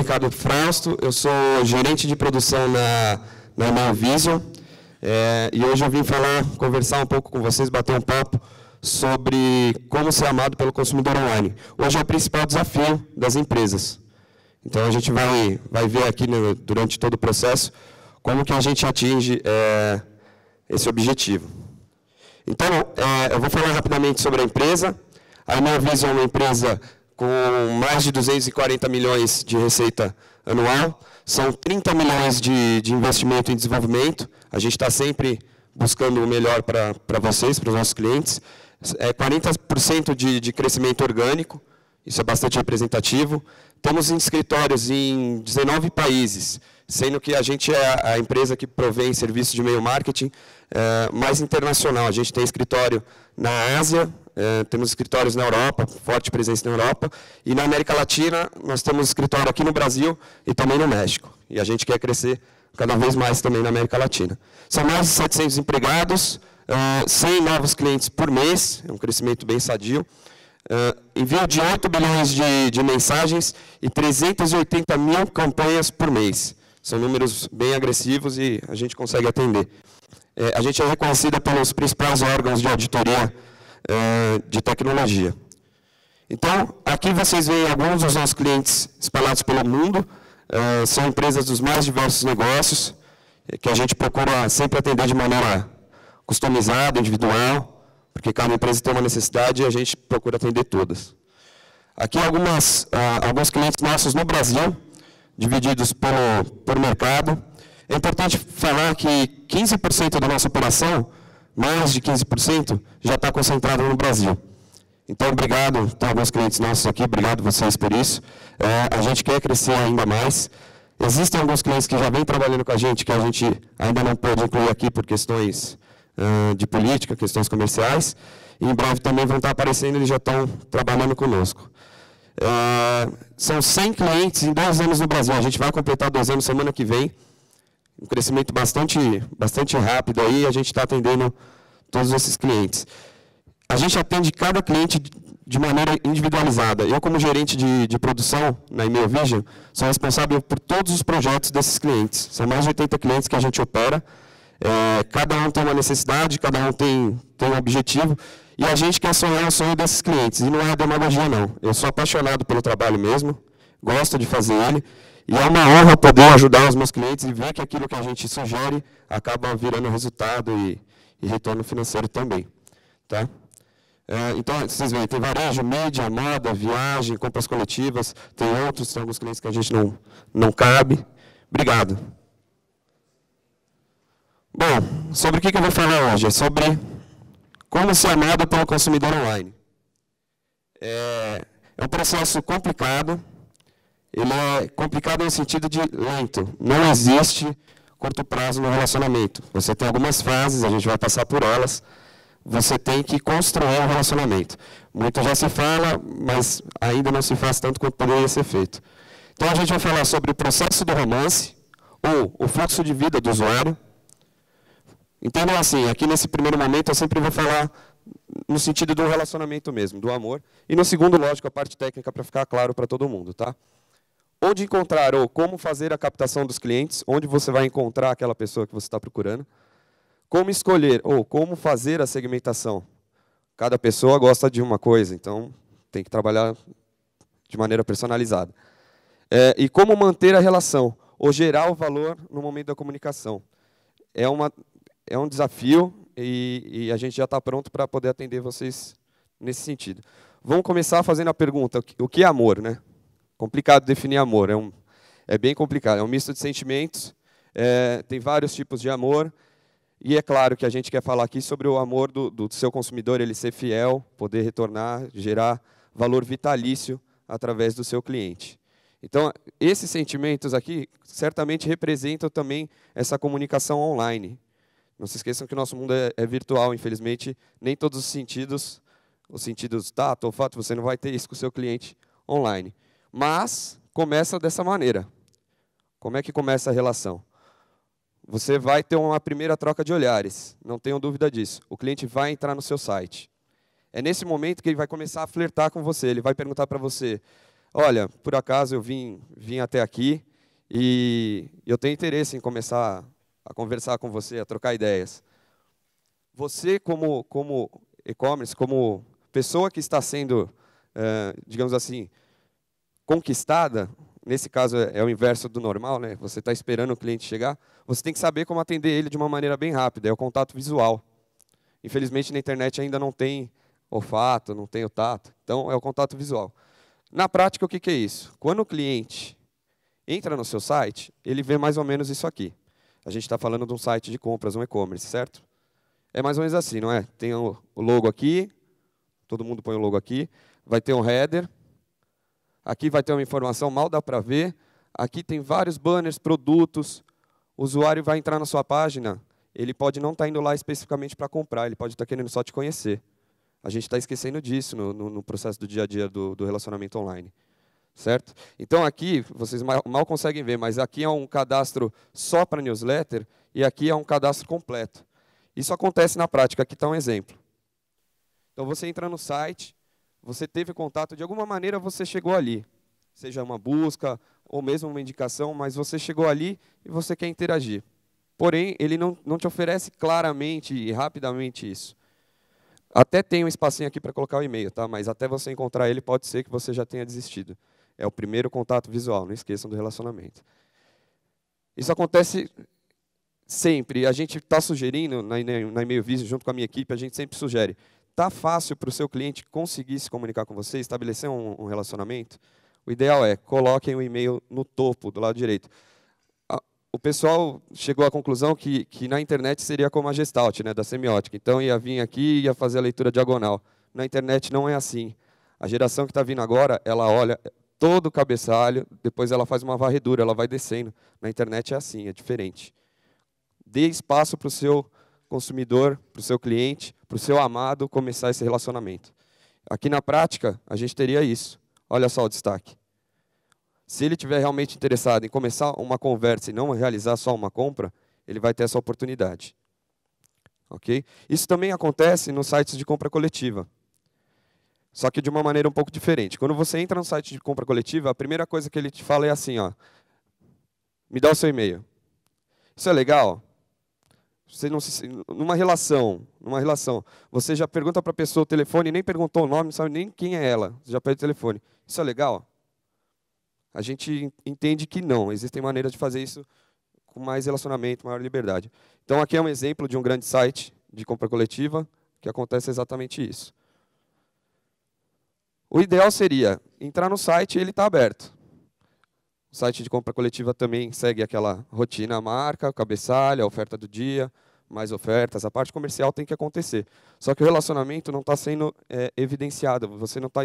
Ricardo Frausto, eu sou gerente de produção na, na Malvision, é, e hoje eu vim falar, conversar um pouco com vocês, bater um papo sobre como ser amado pelo consumidor online. Hoje é o principal desafio das empresas. Então a gente vai, vai ver aqui no, durante todo o processo como que a gente atinge é, esse objetivo. Então, é, eu vou falar rapidamente sobre a empresa. A Inovision é uma empresa com mais de 240 milhões de receita anual, são 30 milhões de, de investimento em desenvolvimento, a gente está sempre buscando o melhor para vocês, para os nossos clientes, é 40% de, de crescimento orgânico, isso é bastante representativo. Temos escritórios em 19 países, sendo que a gente é a empresa que provém serviço de meio marketing é, mais internacional. A gente tem escritório na Ásia, é, temos escritórios na Europa, forte presença na Europa. E na América Latina, nós temos escritório aqui no Brasil e também no México. E a gente quer crescer cada vez mais também na América Latina. São mais de 700 empregados, 100 é, novos clientes por mês, é um crescimento bem sadio. É, envio de 8 bilhões de, de mensagens e 380 mil campanhas por mês. São números bem agressivos e a gente consegue atender. É, a gente é reconhecida pelos principais órgãos de auditoria é, de tecnologia. Então, aqui vocês veem alguns dos nossos clientes espalhados pelo mundo, é, são empresas dos mais diversos negócios, é, que a gente procura sempre atender de maneira customizada, individual, porque cada empresa tem uma necessidade e a gente procura atender todas. Aqui algumas, ah, alguns clientes nossos no Brasil, divididos pelo, por mercado. É importante falar que 15% da nossa operação, mais de 15%, já está concentrado no Brasil. Então, obrigado, tá, alguns clientes nossos aqui, obrigado vocês por isso. É, a gente quer crescer ainda mais. Existem alguns clientes que já vêm trabalhando com a gente, que a gente ainda não pode incluir aqui por questões uh, de política, questões comerciais. E em breve também vão estar tá aparecendo, eles já estão trabalhando conosco. Uh, são 100 clientes em 10 anos no Brasil. A gente vai completar 10 anos semana que vem. Um crescimento bastante, bastante rápido aí. A gente está atendendo todos esses clientes. A gente atende cada cliente de maneira individualizada. Eu, como gerente de, de produção na né, Email Vision, sou responsável por todos os projetos desses clientes. São mais de 80 clientes que a gente opera. É, cada um tem uma necessidade, cada um tem, tem um objetivo. E a gente quer sonhar o sonho desses clientes. E não é demagogia, não. Eu sou apaixonado pelo trabalho mesmo, gosto de fazer ele. E é uma honra poder ajudar os meus clientes e ver que aquilo que a gente sugere acaba virando resultado e, e retorno financeiro também. Tá? É, então, vocês veem, tem varejo, mídia, moda, viagem, compras coletivas, tem outros, tem alguns clientes que a gente não, não cabe. Obrigado. Bom, sobre o que eu vou falar hoje? É sobre como ser amado pelo consumidor online. É, é um processo complicado, ele é complicado no sentido de lento. Não existe curto prazo no relacionamento. Você tem algumas fases, a gente vai passar por elas. Você tem que construir um relacionamento. Muito já se fala, mas ainda não se faz tanto quanto poderia ser feito. Então a gente vai falar sobre o processo do romance, ou o fluxo de vida do usuário. Entendam é assim, aqui nesse primeiro momento eu sempre vou falar no sentido do relacionamento mesmo, do amor. E no segundo, lógico, a parte técnica para ficar claro para todo mundo, tá? onde encontrar ou como fazer a captação dos clientes, onde você vai encontrar aquela pessoa que você está procurando, como escolher ou como fazer a segmentação. Cada pessoa gosta de uma coisa, então tem que trabalhar de maneira personalizada. É, e como manter a relação ou gerar o valor no momento da comunicação. É, uma, é um desafio e, e a gente já está pronto para poder atender vocês nesse sentido. Vamos começar fazendo a pergunta: o que é amor, né? Complicado definir amor, é, um, é bem complicado. É um misto de sentimentos, é, tem vários tipos de amor. E é claro que a gente quer falar aqui sobre o amor do, do seu consumidor, ele ser fiel, poder retornar, gerar valor vitalício através do seu cliente. Então, esses sentimentos aqui certamente representam também essa comunicação online. Não se esqueçam que o nosso mundo é, é, virtual, infelizmente, nem todos os sentidos, os sentidos tato ou fato, você não vai ter isso com o seu cliente online. Mas começa dessa maneira. Como é que começa a relação? Você vai ter uma primeira troca de olhares, não tenho dúvida disso. O cliente vai entrar no seu site. É nesse momento que ele vai começar a flertar com você. Ele vai perguntar para você: Olha, por acaso eu vim, vim até aqui e eu tenho interesse em começar a conversar com você, a trocar ideias. Você, como, como e-commerce, como pessoa que está sendo, eh, digamos assim, conquistada, nesse caso é, é o inverso do normal, né? Você está esperando o cliente chegar, você tem que saber como atender ele de uma maneira bem rápida, é o contato visual. Infelizmente na internet ainda não tem olfato, não tem o tato, então é o contato visual. Na prática, o que, que é isso? Quando o cliente entra no seu site, ele vê mais ou menos isso aqui. A gente está falando de um site de compras, um e-commerce, certo? É mais ou menos assim, não é? Tem o logo aqui, todo mundo põe o logo aqui, vai ter um header, Aqui vai ter uma informação, mal dá para ver. Aqui tem vários banners, produtos. O usuário vai entrar na sua página, ele pode não estar tá indo lá especificamente para comprar, ele pode estar tá querendo só te conhecer. A gente está esquecendo disso no, no, no, processo do dia a dia do, do relacionamento online. Certo? Então aqui, vocês mal, mal conseguem ver, mas aqui é um cadastro só para newsletter e aqui é um cadastro completo. Isso acontece na prática, aqui está um exemplo. Então você entra no site, você teve contato, de alguma maneira você chegou ali. Seja uma busca ou mesmo uma indicação, mas você chegou ali e você quer interagir. Porém, ele não, não te oferece claramente e rapidamente isso. Até tem um espacinho aqui para colocar o e-mail, tá? mas até você encontrar ele, pode ser que você já tenha desistido. É o primeiro contato visual, não esqueçam do relacionamento. Isso acontece sempre. A gente está sugerindo na, na e-mail vision, junto com a minha equipe, a gente sempre sugere. Tá fácil para o seu cliente conseguir se comunicar com você, estabelecer um, um relacionamento? O ideal é coloquem o e-mail no topo, do lado direito. O pessoal chegou à conclusão que, que na internet seria como a Gestalt, né, da semiótica. Então ia vir aqui e ia fazer a leitura diagonal. Na internet não é assim. A geração que está vindo agora, ela olha é todo o cabeçalho, depois ela faz uma varredura, ela vai descendo. Na internet é assim, é diferente. Dê espaço para o seu consumidor, para o seu cliente, para o seu amado começar esse relacionamento. Aqui na prática, a gente teria isso. Olha só o destaque. Se ele tiver realmente interessado em começar uma conversa e não realizar só uma compra, ele vai ter essa oportunidade. Ok? Isso também acontece nos sites de compra coletiva. Só que de uma maneira um pouco diferente. Quando você entra no site de compra coletiva, a primeira coisa que ele te fala é assim, ó, me dá o seu e-mail. Isso é legal? Você não se, numa relação, numa relação, você já pergunta para a pessoa o telefone, nem perguntou o nome, não sabe nem quem é ela, você já pede o telefone. Isso é legal? A gente entende que não, existem maneiras de fazer isso com mais relacionamento, maior liberdade. Então aqui é um exemplo de um grande site de compra coletiva que acontece exatamente isso. O ideal seria entrar no site e ele está aberto. O site de compra coletiva também segue aquela rotina marca, cabeçalho, oferta do dia, mais ofertas. A parte comercial tem que acontecer. Só que o relacionamento não está sendo é, evidenciado. Você não está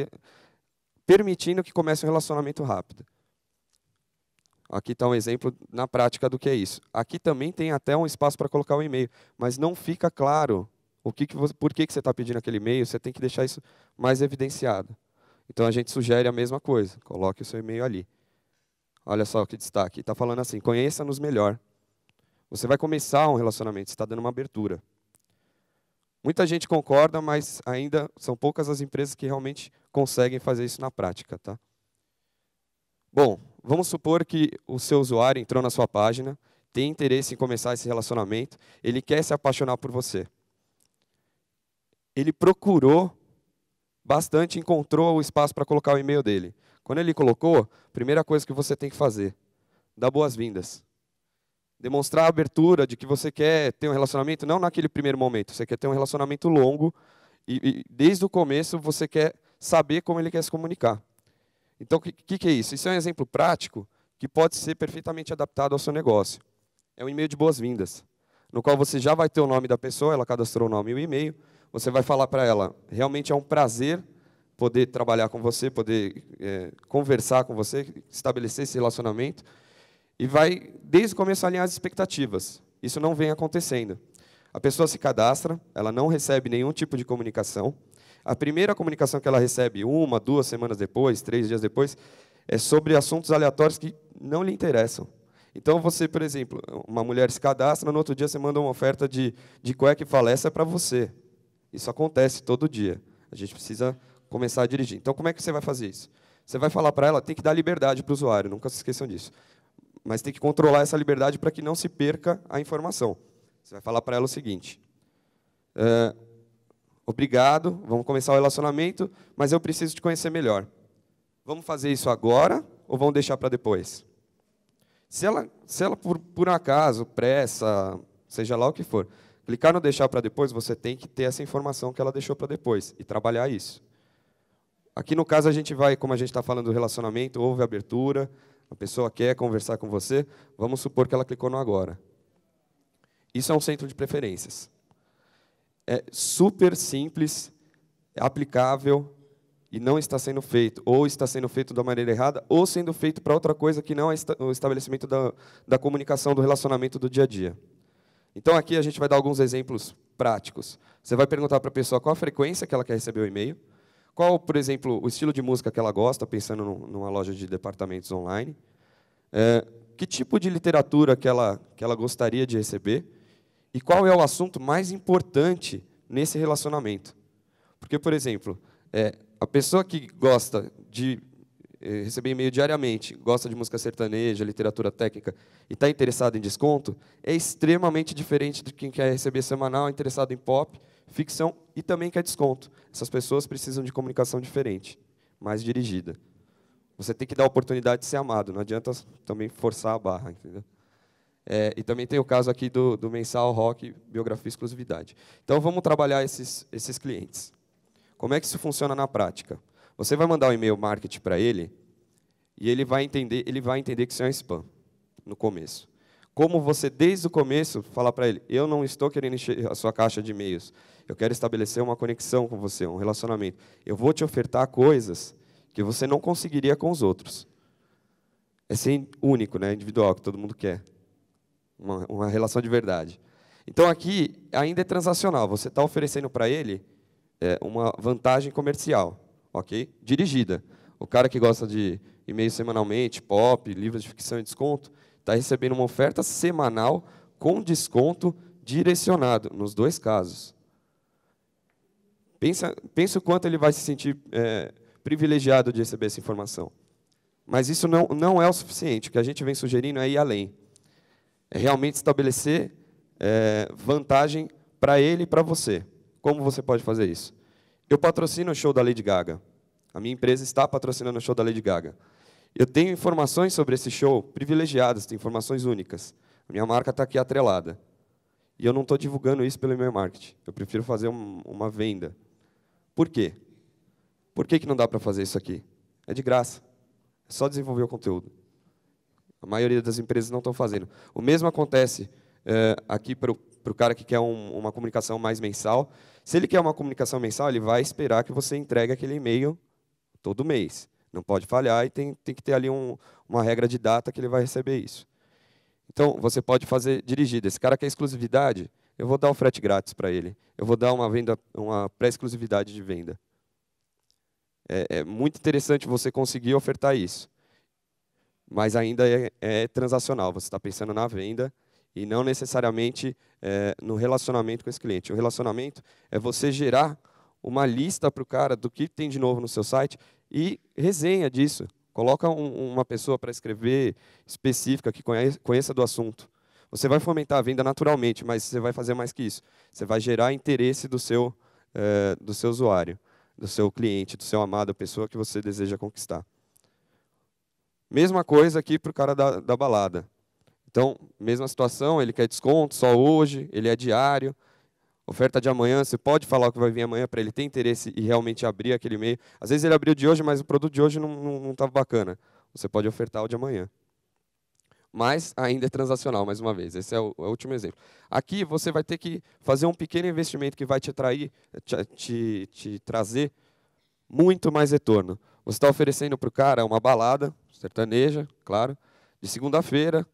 permitindo que comece um relacionamento rápido. Aqui está um exemplo na prática do que é isso. Aqui também tem até um espaço para colocar o um e-mail, mas não fica claro o que, que você, por que, que você está pedindo aquele e-mail. Você tem que deixar isso mais evidenciado. Então a gente sugere a mesma coisa. Coloque o seu e-mail ali. Olha só que destaque. Está falando assim: conheça-nos melhor. Você vai começar um relacionamento, você está dando uma abertura. Muita gente concorda, mas ainda são poucas as empresas que realmente conseguem fazer isso na prática. Tá? Bom, vamos supor que o seu usuário entrou na sua página, tem interesse em começar esse relacionamento, ele quer se apaixonar por você. Ele procurou bastante, encontrou o espaço para colocar o e-mail dele. Quando ele colocou, primeira coisa que você tem que fazer, dar boas-vindas. Demonstrar a abertura de que você quer ter um relacionamento, não naquele primeiro momento, você quer ter um relacionamento longo e, e desde o começo você quer saber como ele quer se comunicar. Então, o que, que, que é isso? Isso é um exemplo prático que pode ser perfeitamente adaptado ao seu negócio. É um e-mail de boas-vindas, no qual você já vai ter o nome da pessoa, ela cadastrou o nome e o e-mail, você vai falar para ela, realmente é um prazer poder trabalhar com você, poder é, conversar com você, estabelecer esse relacionamento. E vai, desde o começo, alinhar as expectativas. Isso não vem acontecendo. A pessoa se cadastra, ela não recebe nenhum tipo de comunicação. A primeira comunicação que ela recebe, uma, duas semanas depois, três dias depois, é sobre assuntos aleatórios que não lhe interessam. Então, você, por exemplo, uma mulher se cadastra, no outro dia você manda uma oferta de, de cueca falece fala: essa é para você. Isso acontece todo dia. A gente precisa começar a dirigir. Então, como é que você vai fazer isso? Você vai falar para ela, tem que dar liberdade para o usuário, nunca se esqueçam disso. Mas tem que controlar essa liberdade para que não se perca a informação. Você vai falar para ela o seguinte: é, obrigado, vamos começar o relacionamento, mas eu preciso te conhecer melhor. Vamos fazer isso agora ou vamos deixar para depois? Se ela, se ela por, por acaso, pressa, seja lá o que for, clicar no deixar para depois, você tem que ter essa informação que ela deixou para depois e trabalhar isso. Aqui no caso a gente vai, como a gente está falando do relacionamento, houve abertura, a pessoa quer conversar com você, vamos supor que ela clicou no agora. Isso é um centro de preferências. É super simples, é aplicável e não está sendo feito, ou está sendo feito da maneira errada, ou sendo feito para outra coisa que não é o estabelecimento da, da comunicação, do relacionamento do dia a dia. Então aqui a gente vai dar alguns exemplos práticos. Você vai perguntar para a pessoa qual a frequência que ela quer receber o e-mail, qual, por exemplo, o estilo de música que ela gosta, pensando numa loja de departamentos online? É, que tipo de literatura que ela, que ela gostaria de receber? E qual é o assunto mais importante nesse relacionamento? Porque, por exemplo, é, a pessoa que gosta de é, receber e-mail diariamente, gosta de música sertaneja, literatura técnica e está interessado em desconto, é extremamente diferente de quem quer receber semanal, interessado em pop ficção e também quer desconto. Essas pessoas precisam de comunicação diferente, mais dirigida. Você tem que dar a oportunidade de ser amado, não adianta também forçar a barra, entendeu? É, e também tem o caso aqui do, do mensal rock, biografia exclusividade. Então vamos trabalhar esses, esses clientes. Como é que isso funciona na prática? Você vai mandar o um e-mail marketing para ele e ele vai entender, ele vai entender que isso é um spam no começo como você desde o começo falar para ele, eu não estou querendo encher a sua caixa de e-mails, eu quero estabelecer uma conexão com você, um relacionamento. Eu vou te ofertar coisas que você não conseguiria com os outros. É ser único, né, individual, que todo mundo quer. Uma, uma relação de verdade. Então aqui ainda é transacional. Você está oferecendo para ele é, uma vantagem comercial, ok? Dirigida. O cara que gosta de e-mail semanalmente, pop, livros de ficção e desconto, está recebendo uma oferta semanal com desconto direcionado, nos dois casos. Pensa, pensa o quanto ele vai se sentir é, privilegiado de receber essa informação. Mas isso não, não é o suficiente. O que a gente vem sugerindo é ir além. É realmente estabelecer é, vantagem para ele e para você. Como você pode fazer isso? Eu patrocino o show da Lady Gaga. A minha empresa está patrocinando o show da Lady Gaga. Eu tenho informações sobre esse show privilegiadas, tenho informações únicas. A minha marca está aqui atrelada. E eu não estou divulgando isso pelo e-mail marketing. Eu prefiro fazer um, uma venda. Por quê? Por que, que não dá para fazer isso aqui? É de graça. É só desenvolver o conteúdo. A maioria das empresas não estão fazendo. O mesmo acontece é, aqui para o cara que quer um, uma comunicação mais mensal. Se ele quer uma comunicação mensal, ele vai esperar que você entregue aquele e-mail todo mês. Não pode falhar e tem, tem que ter ali um, uma regra de data que ele vai receber isso. Então, você pode fazer dirigida. Esse cara quer exclusividade, eu vou dar o frete grátis para ele. Eu vou dar uma venda, uma pré-exclusividade de venda. É, é, muito interessante você conseguir ofertar isso. Mas ainda é, é transacional. Você está pensando na venda e não necessariamente é, no relacionamento com esse cliente. O relacionamento é você gerar uma lista para o cara do que tem de novo no seu site e resenha disso. Coloca um, uma pessoa para escrever específica que conheça, conheça do assunto. Você vai fomentar a venda naturalmente, mas você vai fazer mais que isso. Você vai gerar interesse do seu, é, do seu usuário, do seu cliente, do seu amado, a pessoa que você deseja conquistar. Mesma coisa aqui para o cara da, da balada. Então, mesma situação, ele quer desconto só hoje, ele é diário, Oferta de amanhã, você pode falar o que vai vir amanhã para ele ter interesse e realmente abrir aquele e-mail. Às vezes ele abriu de hoje, mas o produto de hoje não estava bacana. Você pode ofertar o de amanhã. Mas ainda é transacional, mais uma vez. Esse é o, é o, último exemplo. Aqui você vai ter que fazer um pequeno investimento que vai te atrair, te, te, te trazer muito mais retorno. Você está oferecendo para o cara uma balada, sertaneja, claro, de segunda-feira,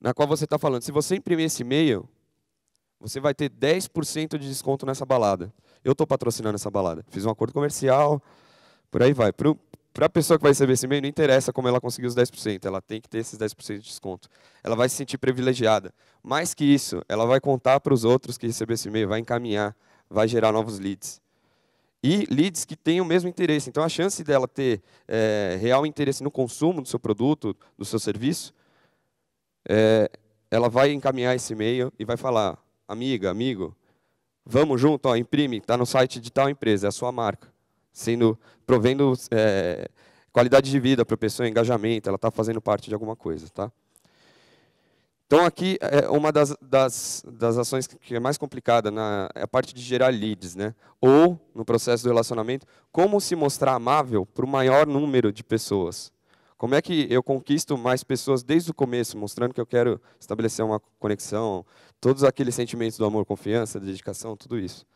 na qual você está falando, se você imprimir esse e-mail, você vai ter 10% de desconto nessa balada. Eu estou patrocinando essa balada. Fiz um acordo comercial, por aí vai. Para a pessoa que vai receber esse e-mail, não interessa como ela conseguiu os 10%, ela tem que ter esses 10% de desconto. Ela vai se sentir privilegiada. Mais que isso, ela vai contar para os outros que receber esse e-mail, vai encaminhar, vai gerar novos leads e leads que têm o mesmo interesse. Então, a chance dela ter é, real interesse no consumo do seu produto, do seu serviço, é, ela vai encaminhar esse e-mail e vai falar: amiga, amigo, vamos junto, ó, imprime, está no site de tal empresa, é a sua marca. Sendo, provendo é, qualidade de vida para a pessoa, engajamento, ela está fazendo parte de alguma coisa. Tá? Então, aqui é uma das, das, das ações que é mais complicada, na, é a parte de gerar leads. Né? Ou, no processo do relacionamento, como se mostrar amável para o maior número de pessoas. Como é que eu conquisto mais pessoas desde o começo, mostrando que eu quero estabelecer uma conexão, todos aqueles sentimentos do amor, confiança, dedicação, tudo isso?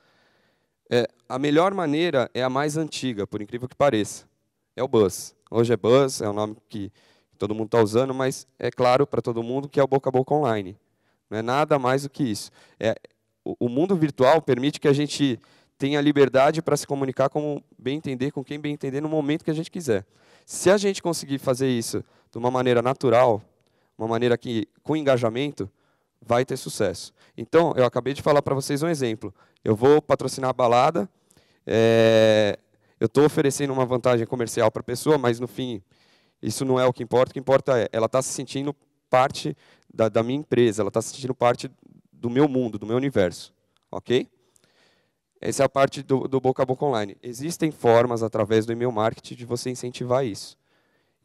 É, a melhor maneira é a mais antiga, por incrível que pareça. É o Buzz. Hoje é Buzz, é o um nome que todo mundo está usando, mas é claro para todo mundo que é o boca a boca online. Não é nada mais do que isso. É, o, o mundo virtual permite que a gente tem a liberdade para se comunicar como bem entender, com quem bem entender, no momento que a gente quiser. Se a gente conseguir fazer isso de uma maneira natural, uma maneira que com engajamento, vai ter sucesso. Então, eu acabei de falar para vocês um exemplo. Eu vou patrocinar a balada, é, eu estou oferecendo uma vantagem comercial para a pessoa, mas no fim, isso não é o que importa. O que importa é ela está se sentindo parte da, da minha empresa, ela está se sentindo parte do meu mundo, do meu universo. Ok? Essa é a parte do, do boca a boca online. Existem formas, através do e-mail marketing, de você incentivar isso.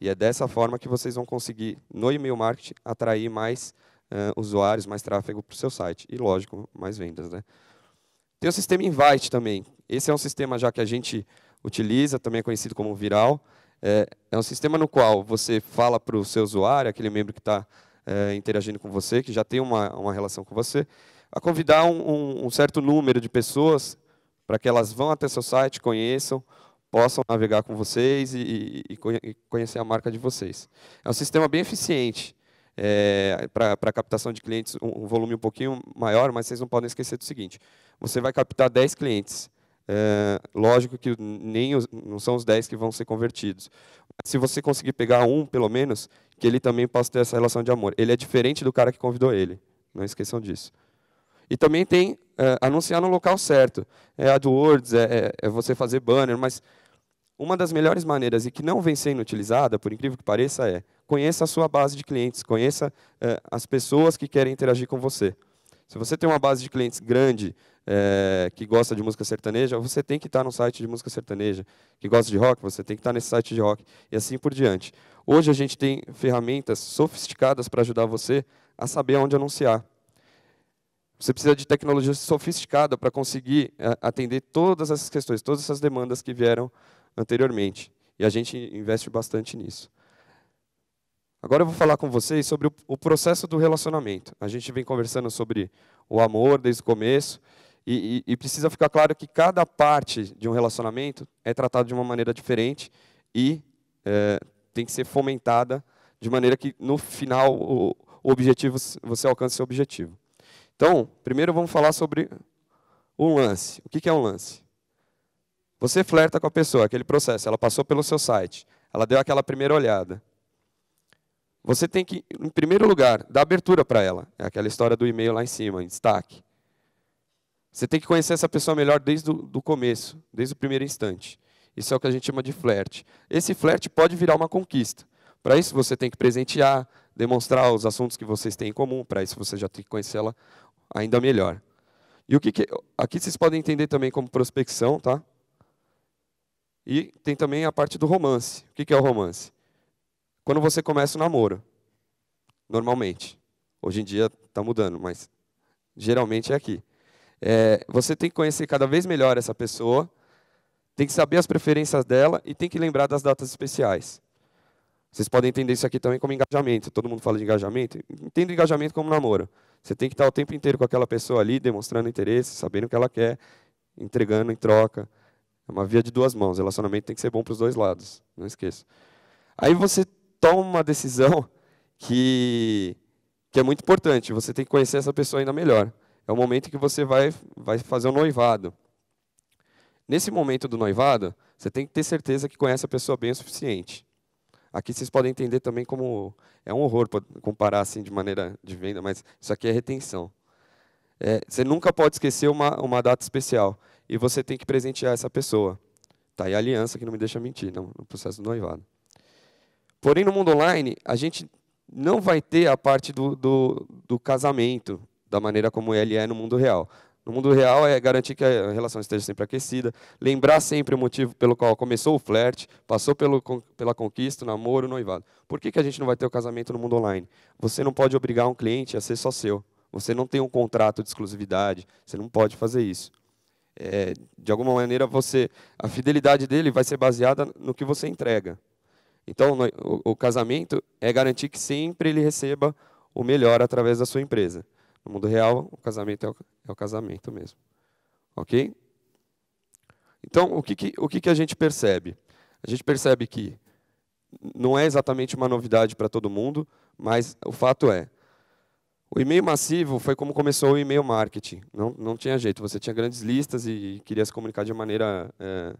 E é dessa forma que vocês vão conseguir, no e-mail marketing, atrair mais uh, usuários, mais tráfego para o seu site. E, lógico, mais vendas. Né? Tem o sistema Invite também. Esse é um sistema já que a gente utiliza, também é conhecido como viral. É, é um sistema no qual você fala para o seu usuário, aquele membro que está é, interagindo com você, que já tem uma, uma relação com você, a convidar um, um, um certo número de pessoas para que elas vão até seu site, conheçam, possam navegar com vocês e, e, e conhecer a marca de vocês. É um sistema bem eficiente é, para captação de clientes, um, um, volume um pouquinho maior, mas vocês não podem esquecer do seguinte: você vai captar 10 clientes. É, lógico que nem os, não são os 10 que vão ser convertidos. Mas se você conseguir pegar um, pelo menos, que ele também possa ter essa relação de amor. Ele é diferente do cara que convidou ele. Não esqueçam disso. E também tem é, anunciar no local certo. É AdWords, é, é, é você fazer banner, mas uma das melhores maneiras e que não vem sendo utilizada, por incrível que pareça, é conheça a sua base de clientes, conheça é, as pessoas que querem interagir com você. Se você tem uma base de clientes grande é, que gosta de música sertaneja, você tem que estar no site de música sertaneja. Que gosta de rock, você tem que estar nesse site de rock e assim por diante. Hoje a gente tem ferramentas sofisticadas para ajudar você a saber onde anunciar. Você precisa de tecnologia sofisticada para conseguir é, atender todas essas questões, todas essas demandas que vieram anteriormente. E a gente investe bastante nisso. Agora eu vou falar com vocês sobre o processo do relacionamento. A gente vem conversando sobre o amor desde o começo, e, e, e precisa ficar claro que cada parte de um relacionamento é tratada de uma maneira diferente e é, tem que ser fomentada de maneira que, no final, o, o objetivo, você alcance seu objetivo. Então, primeiro vamos falar sobre o lance. O que é um lance? Você flerta com a pessoa, aquele processo, ela passou pelo seu site, ela deu aquela primeira olhada. Você tem que, em primeiro lugar, dar abertura para ela. É aquela história do e-mail lá em cima, em destaque. Você tem que conhecer essa pessoa melhor desde o começo, desde o primeiro instante. Isso é o que a gente chama de flerte. Esse flerte pode virar uma conquista. Para isso, você tem que presentear, demonstrar os assuntos que vocês têm em comum. Para isso, você já tem que conhecê-la ainda melhor. E o que, que aqui vocês podem entender também como prospecção, tá? E tem também a parte do romance. O que, que é o romance? Quando você começa o namoro, normalmente. Hoje em dia está mudando, mas geralmente é aqui. É, você tem que conhecer cada vez melhor essa pessoa, tem que saber as preferências dela e tem que lembrar das datas especiais. Vocês podem entender isso aqui também como engajamento. Todo mundo fala de engajamento. Entendo engajamento como namoro. Você tem que estar o tempo inteiro com aquela pessoa ali, demonstrando interesse, sabendo o que ela quer, entregando em troca. É uma via de duas mãos. O relacionamento tem que ser bom para os dois lados. Não esqueça. Aí você toma uma decisão que, que é muito importante. Você tem que conhecer essa pessoa ainda melhor. É o momento que você vai, vai fazer o um noivado. Nesse momento do noivado, você tem que ter certeza que conhece a pessoa bem o suficiente. Aqui vocês podem entender também como é um horror comparar assim de maneira de venda, mas isso aqui é retenção. É, você nunca pode esquecer uma, uma data especial e você tem que presentear essa pessoa. Tá aí a aliança que não me deixa mentir não, no processo do noivado. Porém, no mundo online, a gente não vai ter a parte do, do, do casamento da maneira como ele é no mundo real. No mundo real é garantir que a relação esteja sempre aquecida, lembrar sempre o motivo pelo qual começou o flerte, passou pelo, pela conquista, o namoro, o noivado. Por que, que a gente não vai ter o casamento no mundo online? Você não pode obrigar um cliente a ser só seu. Você não tem um contrato de exclusividade, você não pode fazer isso. É, de alguma maneira, você a fidelidade dele vai ser baseada no que você entrega. Então, o, o casamento é garantir que sempre ele receba o melhor através da sua empresa. No mundo real, o casamento é o, é o casamento mesmo. Ok? Então, o, que, que o que, que a gente percebe? A gente percebe que não é exatamente uma novidade para todo mundo, mas o fato é, o e-mail massivo foi como começou o e-mail marketing. Não, não tinha jeito, você tinha grandes listas e queria se comunicar de maneira é,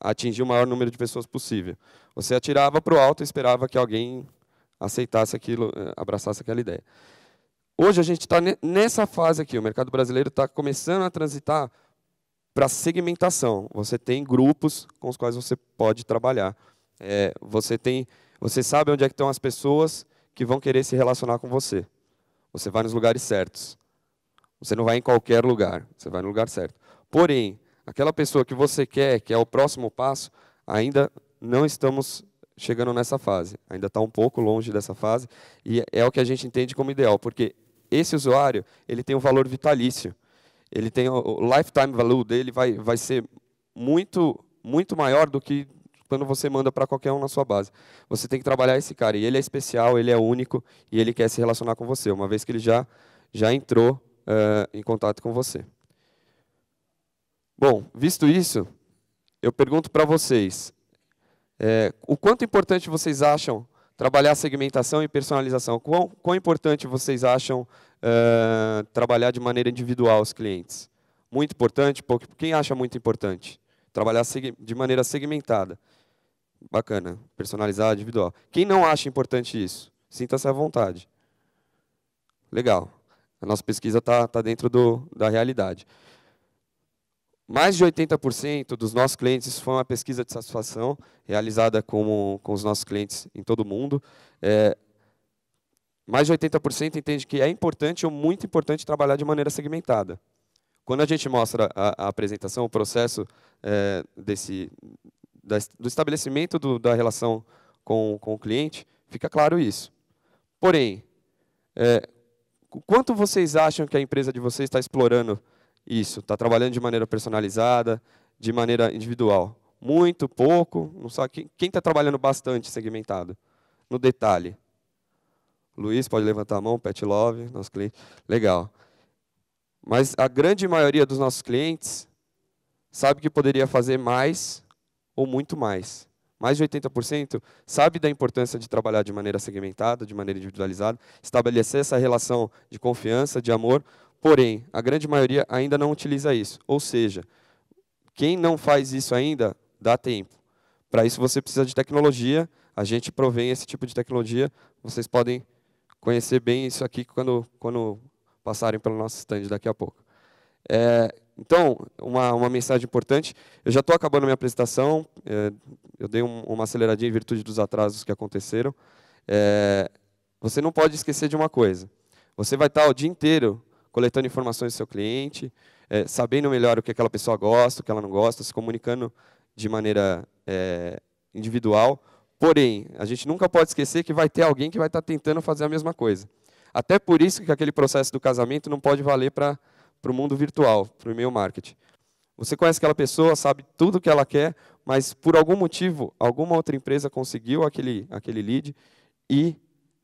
a atingir o maior número de pessoas possível. Você atirava para o alto e esperava que alguém aceitasse aquilo, é, abraçasse aquela ideia. Hoje a gente está nessa fase aqui. O mercado brasileiro está começando a transitar para segmentação. Você tem grupos com os quais você pode trabalhar. É, você tem, você sabe onde é que estão as pessoas que vão querer se relacionar com você. Você vai nos lugares certos. Você não vai em qualquer lugar. Você vai no lugar certo. Porém, aquela pessoa que você quer, que é o próximo passo, ainda não estamos chegando nessa fase. Ainda está um pouco longe dessa fase e é o que a gente entende como ideal, porque esse usuário ele tem um valor vitalício. Ele tem o lifetime value dele vai, vai ser muito, muito maior do que quando você manda para qualquer um na sua base. Você tem que trabalhar esse cara. E ele é especial, ele é único e ele quer se relacionar com você, uma vez que ele já, já entrou uh, em contato com você. Bom, visto isso, eu pergunto para vocês: é, o quanto importante vocês acham trabalhar segmentação e personalização. Quão, quão importante vocês acham uh, trabalhar de maneira individual os clientes? Muito importante? Pouco, quem acha muito importante? Trabalhar de maneira segmentada. Bacana. Personalizar, individual. Quem não acha importante isso? Sinta-se à vontade. Legal. A nossa pesquisa está tá dentro do, da realidade mais de 80% dos nossos clientes, isso foi uma pesquisa de satisfação realizada com, com os nossos clientes em todo o mundo, é, mais de 80% entende que é importante ou muito importante trabalhar de maneira segmentada. Quando a gente mostra a, a apresentação, o processo é, desse, da, do estabelecimento do, da relação com, com o cliente, fica claro isso. Porém, é, quanto vocês acham que a empresa de vocês está explorando isso, está trabalhando de maneira personalizada, de maneira individual. Muito, pouco, não sabe. Quem está trabalhando bastante segmentado? No detalhe. Luiz, pode levantar a mão, Pet Love, nosso cliente. Legal. Mas a grande maioria dos nossos clientes sabe que poderia fazer mais ou muito mais. Mais de 80% sabe da importância de trabalhar de maneira segmentada, de maneira individualizada, estabelecer essa relação de confiança, de amor, Porém, a grande maioria ainda não utiliza isso. Ou seja, quem não faz isso ainda, dá tempo. Para isso você precisa de tecnologia, a gente provém esse tipo de tecnologia. Vocês podem conhecer bem isso aqui quando, quando passarem pelo nosso stand daqui a pouco. É, então, uma, uma mensagem importante. Eu já estou acabando minha apresentação. É, eu dei um, uma aceleradinha em virtude dos atrasos que aconteceram. É, você não pode esquecer de uma coisa. Você vai estar o dia inteiro coletando informações do seu cliente, é, sabendo melhor o que aquela pessoa gosta, o que ela não gosta, se comunicando de maneira é, individual. Porém, a gente nunca pode esquecer que vai ter alguém que vai estar tá tentando fazer a mesma coisa. Até por isso que aquele processo do casamento não pode valer para o mundo virtual, para o e-mail marketing. Você conhece aquela pessoa, sabe tudo o que ela quer, mas por algum motivo, alguma outra empresa conseguiu aquele, aquele lead e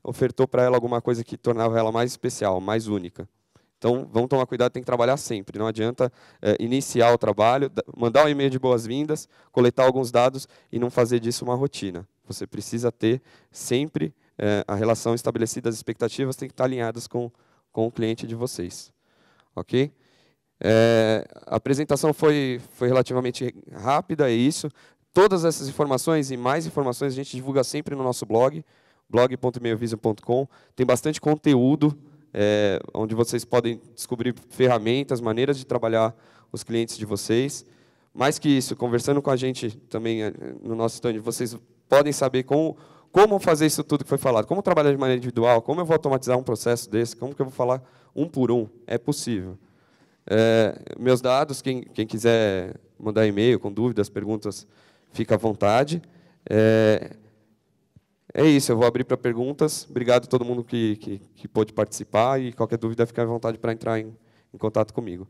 ofertou para ela alguma coisa que tornava ela mais especial, mais única. Então, vamos tomar cuidado, tem que trabalhar sempre. Não adianta é, iniciar o trabalho, mandar um e-mail de boas-vindas, coletar alguns dados e não fazer disso uma rotina. Você precisa ter sempre é, a relação estabelecida, as expectativas têm que estar alinhadas com, com o cliente de vocês. Ok? É, a apresentação foi, foi relativamente rápida, é isso. Todas essas informações e mais informações a gente divulga sempre no nosso blog, blog.meiovision.com. Tem bastante conteúdo é, onde vocês podem descobrir ferramentas, maneiras de trabalhar os clientes de vocês. Mais que isso, conversando com a gente também é, no nosso stand, vocês podem saber como, como fazer isso tudo que foi falado, como trabalhar de maneira individual, como eu vou automatizar um processo desse, como que eu vou falar um por um. É possível. É, meus dados, quem, quem quiser mandar e-mail com dúvidas, perguntas, fica à vontade. É, é isso, eu vou abrir para perguntas. Obrigado a todo mundo que, que, que, pôde participar e qualquer dúvida, fique à vontade para entrar em, em contato comigo.